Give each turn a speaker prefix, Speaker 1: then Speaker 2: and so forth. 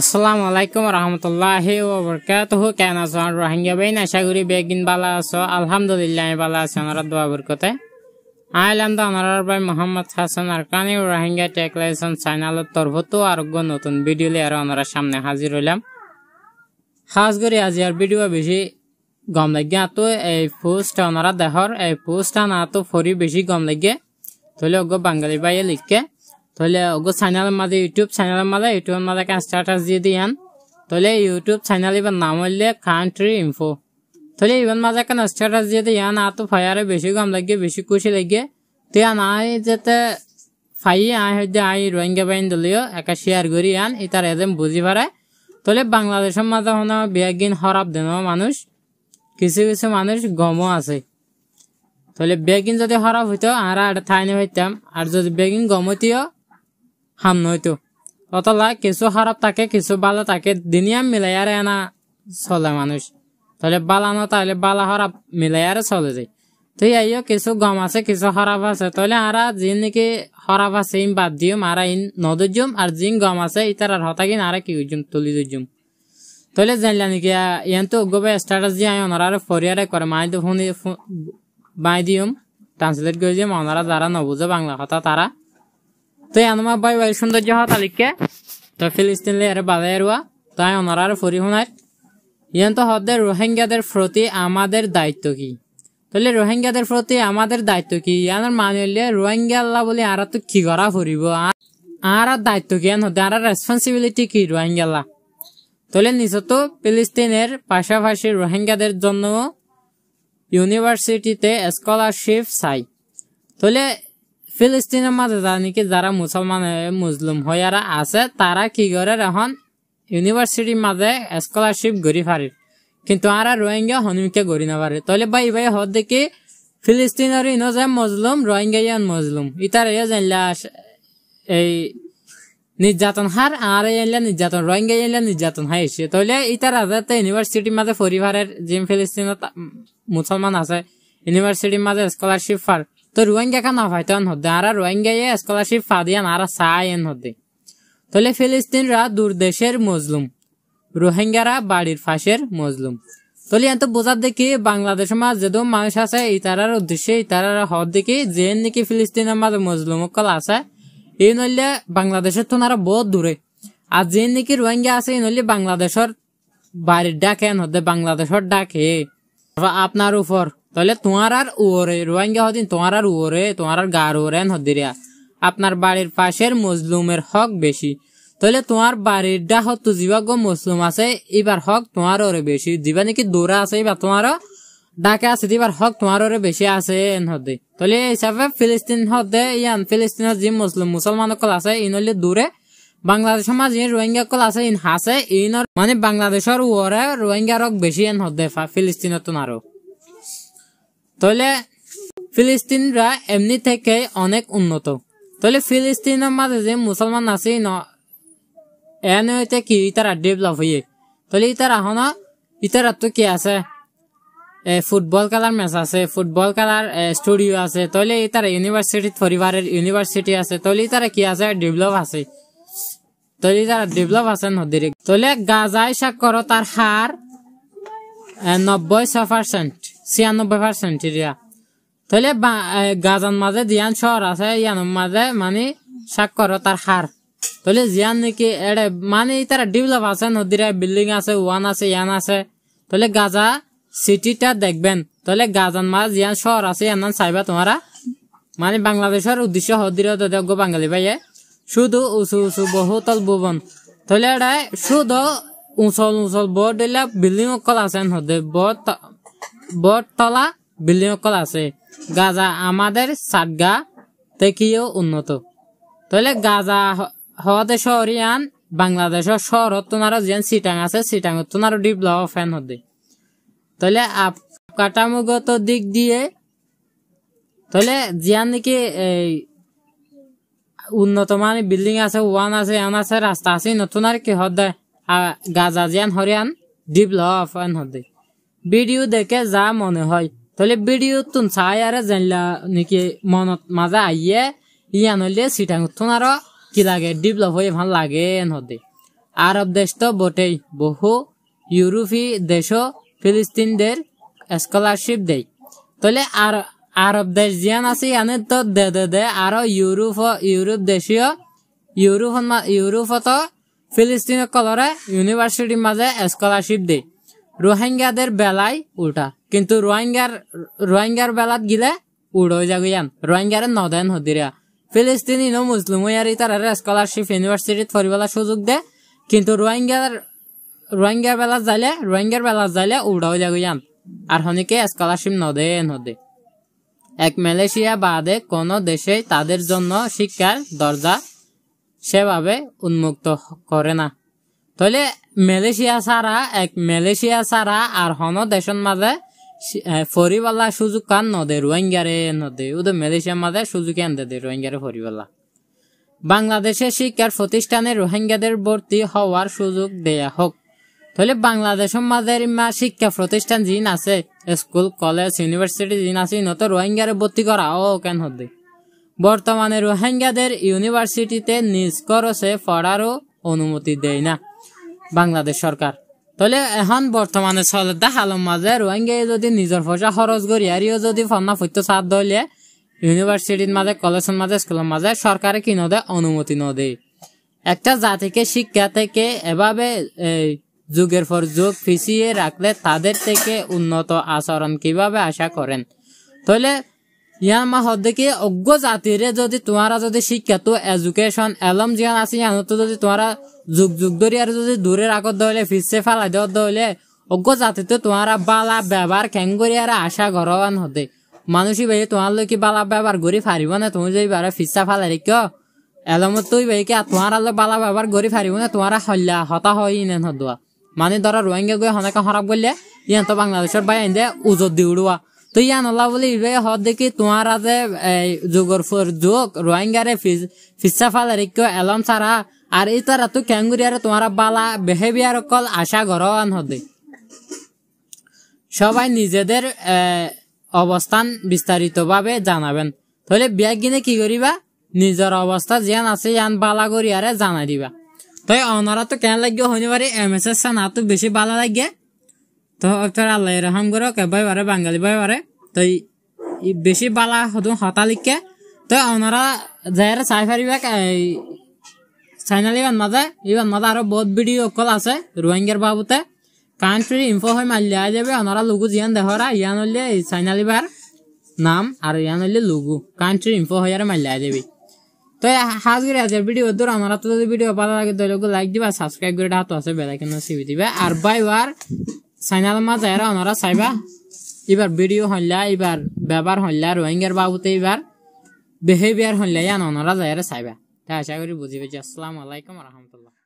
Speaker 1: আসসালামু আলাইকুম রহমতুল্লাহ হু কেন আছো রোহিঙ্গা বেইন আশা করি বেগিন বালা আছো আলহামদুলিল্লাহ আমি বালা আছি ওনারা দোয়া বরকতে আইলাম তো ওনারার ভাই মোহাম্মদ হাসান আরকানি রোহিঙ্গা টেক লাইসেন্স চাইনালের তরফত আরোগ্য নতুন ভিডিও লিয়ে আর ওনারা সামনে হাজির হইলাম খাস করে আজি আর ভিডিও বেশি গম লাগে তো এই পোস্ট ওনারা দেহর এই পোস্ট আনা তো ফরি বেশি গম লাগে তাহলে অগ্য বাঙালি ভাইয়ে লিখকে তাহলে ওগো চ্যানেলের মাঝে ইউটিউব চ্যানেলের মাঝে ইউটিউবের মাঝে কান স্ট্যাটাস দিয়ে দিয়ান তাহলে ইউটিউব চ্যানেল এবার নাম হইলে কান্ট্রি ইনফো তাহলে ইভেন মাঝে কান স্ট্যাটাস দিয়ে দিয়ান আর তো ফায়ারে বেশি গাম লাগে বেশি খুশি লাগে তুই আই যেতে ফাই আই হইতে আই রোহিঙ্গা বাইন দলীয় একা শেয়ার করি আন ইতার এদেম বুঝি পারায় তাহলে বাংলাদেশের মাঝে হন বেগিন হরাব দেন মানুষ কিছু কিছু মানুষ গমও আছে তাহলে বেগিন যদি হরাব হইতো আর আর থাইনে হইতাম আর যদি বেগিন গম হইতিও হাম নয়তো অতলা কিছু খারাপ থাকে কিছু ভালো থাকে মিলাই মিলাইয়ারে এনা চলে মানুষ তাহলে বালানো তাহলে বালা খারাপ মিলাইয়ারে চলে যায় তুই আইও কিছু গম আছে কিছু খারাপ আছে তাহলে আরা জিন নাকি খারাপ আছে ইন বাদ দিম আর ইন জুম আর জিন গম আছে ইতার আর কিন আরা কি উজুম তুলি দুজুম তাহলে জানলা নাকি ইয়ান তো গোবে স্ট্যাটাস দিয়ে আই ওনারা ফরিয়ারে করে মাই তো ফোন বাই দিম ট্রান্সলেট করে দিম ওনারা যারা নবুঝে বাংলা কথা তারা তো আনমা বাই বাই সৌন্দর্য হওয়া তালিককে তো ফিলিস্তিনলে এর বাধা এরুয়া তাই ফুরি পরিহনার ইয়ান তো হদে রোহিঙ্গাদের প্রতি আমাদের দায়িত্ব কি তাহলে রোহিঙ্গাদের প্রতি আমাদের দায়িত্ব কি ইয়ানোর মানে হলে রোহিঙ্গা আল্লাহ বলে আর তো কি করা ফুরিব আর দায়িত্ব কি ইয়ান হতে আর রেসপন্সিবিলিটি কি রোহিঙ্গা আল্লাহ তাহলে তো ফিলিস্তিনের পাশাপাশি রোহিঙ্গাদের জন্য ইউনিভার্সিটিতে স্কলারশিপ চাই তাহলে ফিলিস্তিনের মাঝে জানিকে যারা মুসলমান মুসলিম হইয়ারা আছে তারা কি করে এখন ইউনিভার্সিটির মাঝে স্কলারশিপ গড়ি ফারি কিন্তু আর রোহিঙ্গা হনুমিকে গড়ি না পারে তাহলে ভাই ভাই হর দেখি ফিলিস্তিনের ইনো যে মজলুম রোহিঙ্গা মজলুম ইতার জানলা এই নির্যাতন হার আর এলিয়া নির্যাতন রোহিঙ্গা এলিয়া নির্যাতন হাই এসে তাহলে ইতার আজাদ ইউনিভার্সিটির মাঝে পরিবারের জিম ফিলিস্তিন মুসলমান আছে ইউনিভার্সিটির মাঝে স্কলারশিপ ফার তো রোহিঙ্গা খান ফাইতন হদে আর রোহিঙ্গাই স্কলারশিপ ফাদিয়ান আর এন হদে তাহলে ফিলিস্তিনরা দূর দেশের মজলুম রোহিঙ্গারা বাড়ির ফাঁসের মজলুম তলি এত বোঝার দেখি বাংলাদেশ মাঝ যে মানুষ আছে এই তারার উদ্দেশ্যে এই তারার হর দেখি যে নাকি ফিলিস্তিনের মাঝে মজলুম কল আছে এই নইলে বাংলাদেশের তো নারা বহুত দূরে আর যে নাকি রোহিঙ্গা আছে এই নইলে বাংলাদেশের বাড়ির ডাকে হতে বাংলাদেশের ডাকে আপনার উপর তাহলে তোমার আর উওরে রোহিঙ্গা হদিন তোমার আর উওরে তোমার আর গার ওরে হদিরিয়া আপনার বাড়ির পাশের মজলুমের হক বেশি তাহলে তোমার বাড়ির ডা হত জীবাগ মজলুম আছে এবার হক তোমার ওরে বেশি জীবা নাকি দৌড়া আছে এবার তোমারও ডাকে আছে এবার হক তোমার ওরে বেশি আছে এন হদে তাহলে এই হিসাবে ফিলিস্তিন হদে ইয়ান ফিলিস্তিনের যে মুসলিম মুসলমান কল আছে হলে দূরে বাংলাদেশের মাঝে রোহিঙ্গা কল আছে ইন হাসে ইন মানে বাংলাদেশের ওরে রোহিঙ্গার বেশি এন হদে ফিলিস্তিনের তোমারও তাহলে ফিলিস্তিনরা এমনি থেকে অনেক উন্নত তাহলে ফিলিস্তিনের মাঝে যে মুসলমান আছে এন হইতে কি ইতারা ডেভেলপ হইয়ে তাহলে ইতারা হন ইতারা তো কি আছে ফুটবল খেলার ম্যাচ আছে ফুটবল খেলার স্টুডিও আছে তাহলে তারা ইউনিভার্সিটি পরিবারের ইউনিভার্সিটি আছে তাহলে তারা কি আছে ডেভেলপ আছে তাহলে তারা ডেভেলপ আছে নদীর তাহলে গাজায় সাক্ষর তার হার নব্বই ছ পার্সেন্ট ছিয়ানব্বই পার্সেন্ট দিয়া তাহলে গাজান মাঝে জিয়ান শহর আছে ইয়ানোর মাঝে মানে তার হার তাহলে জিয়ান নাকি এড়ে মানে তারা ডেভেলপ আছে নদীর বিল্ডিং আছে ওয়ান আছে ইয়ান আছে তাহলে গাজা সিটিটা দেখবেন তাহলে গাজান মাঝে জিয়ান শহর আছে ইয়ান চাইবা তোমারা মানে বাংলাদেশের উদ্দেশ্য হদির দজ্ঞ বাঙালি ভাইয়ে শুধু উঁচু উঁচু বহুতল ভুবন তাহলে এড়ে শুধু উঁচল উঁচল বড় দিলে বিল্ডিং অকল আছে হদে বড় বটতলা বিল্ডিং কল আছে গাজা আমাদের সাদগা থেকেও উন্নত তাহলে গাজা হওয়াতে শহরিয়ান বাংলাদেশ শহর তোমারও যেন সিটাং আছে সিটাং তোমারও ডেভেলপ ফ্যান হতে তাহলে আপ কাঠামোগত দিক দিয়ে তাহলে জিয়ান নাকি এই উন্নত মানে বিল্ডিং আছে ওয়ান আছে এন আছে রাস্তা আছে নতুন আর কি হদ গাজা জিয়ান হরিয়ান ডেভেলপ ফ্যান হতে ভিডিও দেখে যা মনে হয় তাহলে ভিডিও তুন চাই আর জানলা নাকি মনত মাজা আইয়ে ইয়া নইলে সিটাং উঠুন আর কি লাগে ডেভেলপ হয়ে ভাল লাগে নদে আরব দেশ তো বটেই বহু ইউরোপী দেশ ফিলিস্তিনদের স্কলারশিপ দেয় তাহলে আর আরব দেশ জিয়ান আছে ইয়ানে তো দে দে দে আর ইউরোপ ইউরোপ দেশীয় ইউরোপ ইউরোপত ফিলিস্তিন কলরে ইউনিভার্সিটির মাঝে স্কলারশিপ দেয় রোহিঙ্গাদের বেলায় উল্টা কিন্তু রোহিঙ্গার রোহিঙ্গার বেলাত গিলে উড়ো যাগুয়ান রোহিঙ্গার নদেন হদিরা ফিলিস্তিনি নো মুসলিম ইয়ারি তারা স্কলারশিপ ইউনিভার্সিটিত ফরিবেলা সুযোগ দে কিন্তু রোহিঙ্গার রোহিঙ্গার বেলা যাইলে রোহিঙ্গার বেলা যাইলে উড়াও যাগুয়ান আর হনিকে স্কলারশিপ নদেন হদে এক মালয়েশিয়া বাদে কোনো দেশে তাদের জন্য শিক্ষার দরজা সেভাবে উন্মুক্ত করে না তাহলে মালয়েশিয়া ছাড়া এক মালয়েশিয়া ছাড়া আর হন দেশের মাঝে ফরিবালা সুযোগ কান নদে রোহিঙ্গারে নদে ওদের মালয়েশিয়ার মাঝে সুযোগ আনতে দেয় রোহিঙ্গারে ফরিবালা বাংলাদেশে শিক্ষার প্রতিষ্ঠানে রোহিঙ্গাদের ভর্তি হওয়ার সুযোগ দেয়া হোক তাহলে বাংলাদেশের মাঝে ইমা শিক্ষা প্রতিষ্ঠান জিন আছে স্কুল কলেজ ইউনিভার্সিটি জিন আছে ইনত রোহিঙ্গারে ভর্তি করা ও কেন হদে বর্তমানে রোহিঙ্গাদের ইউনিভার্সিটিতে নিজ খরচে পড়ারও অনুমতি দেয় না বাংলাদেশ সরকার তাহলে এখন বর্তমানে সলেদা হালম মাঝে রোহিঙ্গা যদি নিজের পয়সা খরচ করি আরিও যদি ফন্না ফুটতে সাত দলিয়ে ইউনিভার্সিটির মাঝে কলেজের মাঝে স্কুলের মাঝে সরকারে কি নদে অনুমতি দেয় একটা জাতিকে শিক্ষা থেকে এভাবে যুগের পর যুগ পিছিয়ে রাখলে তাদের থেকে উন্নত আচরণ কিভাবে আশা করেন তাহলে ইয়া মা হদ্দেকি অজ্ঞ জাতিরে যদি তোমারা যদি শিক্ষা তো এডুকেশন এলম জিয়ান আছে ইয়ানতো যদি তোমারা যুগ যুগ ধরে আর যদি দূরে রাখত দলে ফিসে ফেলাই দেওয়া দলে অজ্ঞ জাতিতে তোমারা বালা ব্যবহার খ্যাং করি আর আশা গরবান হতে মানুষই ভাই তোমার লোক বালা ব্যবহার করি ফারিব না তুমি যদি বারে ফিসা ফেলাই রেখ এলমত তুই ভাই কি তোমার আলো বালা ব্যবহার করি ফারিব না তোমারা হল্লা হতা হয় ইনেন হদুয়া মানে ধরো রোহিঙ্গা গিয়ে হনাকে হরাপ করলে ইয়ান তো বাংলাদেশের ভাই উজত দি উড়ুয়া তো ইয়ান ওলাবলি ইবে হ দেখি তোমার আজে যোগর ফর যোগ রোহিঙ্গারে ফিসা ফালে রিক্য এলম সারা আর এই তারা তো ক্যাঙ্গুরিয়ারে তোমার বালা বিহেভিয়ার অকল আশা গরওয়ান হদে সবাই নিজেদের অবস্থান বিস্তারিতভাবে জানাবেন তাহলে বিয়া কিনে কি করিবা নিজের অবস্থা যেন আছে ইয়ান বালা করিয়ারে জানাই দিবা তো অনারা তো কেন লাগে হইনি এম এস এস না তো বেশি বালা লাগে তো আপনার আল্লাহ রহম করো কে ভাই বারে বাঙালি ভাই বারে তাই বেশি বালা হতুন হতালিকে তো ওনারা যারা চাই পারিবে চাইনালি ইবান মাজে ইবান মাজে আরো বহুত ভিডিও কল আছে রোহিঙ্গার বাবুতে কান্ট্রি ইনফো হৈ মারলে আই যাবি ওনারা লুগু জিয়ান দেহরা ইয়ান হইলে চাইনালি বার নাম আৰু ইয়ান হইলে লুগু কান্ট্রি ইনফো হয়ে আর মারলে আই যাবে তো হাজ করে আজের ভিডিও দূর আমার তো যদি ভিডিও ভালো লাগে তাহলে লাইক দিবা সাবস্ক্রাইব করে হাত আছে বেলাইকেন সিবি দিবা আৰু বাই বার চাইনাল মাঝে অনাৰা চাইবা এবার ভিডিও হল্লা এবার ব্যবহার হল্লা রোহিঙ্গার বাবুতে এবার বিহেভিয়ার হল্লা ইয়ান অনরা যায় সাইবা তা আশা করি বুঝি পেয়েছি আসসালামু আলাইকুম রহমতুল্লাহ